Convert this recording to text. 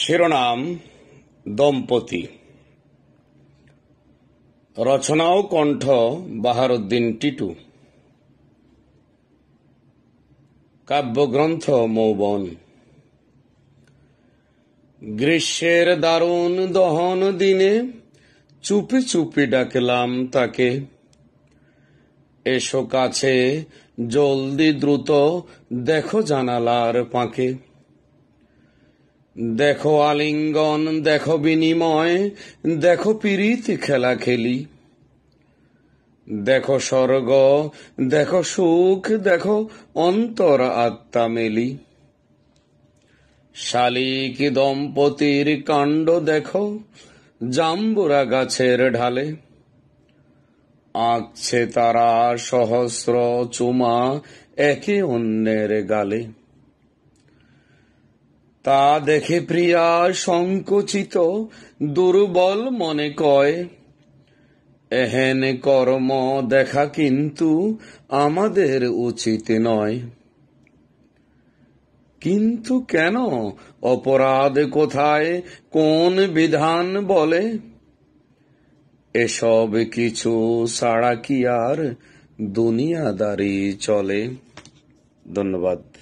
শিরোনাম দম্পতি রচনা ও কণ্ঠ বাহারুদ্দিন টিটু কাব্যগ্রন্থ মৌবন গ্রীষ্মের দারুণ দহন দিনে চুপি চুপি ডাকলাম তাকে এসো কাছে জলদি দ্রুত দেখো জানালার পাঁকে দেখো আলিঙ্গন দেখো বিনিময় দেখো পীড়িত খেলা খেলি দেখো স্বর্গ দেখো সুখ দেখো অন্তর আত্মা মেলি শালিক দম্পতির কাণ্ড দেখো জাম্বুরা গাছের ঢালে আঁকছে তারা সহস্র চুমা একে অন্যের গালে তা দেখে প্রিয়া সংকুচিত দুর্বল মনে কয় এহেন কর্ম দেখা কিন্তু আমাদের উচিত নয় কিন্তু কেন অপরাধ কোথায় কোন বিধান বলে এসব কিছু ছাড়া কি আর দুনিয়াদারি চলে ধন্যবাদ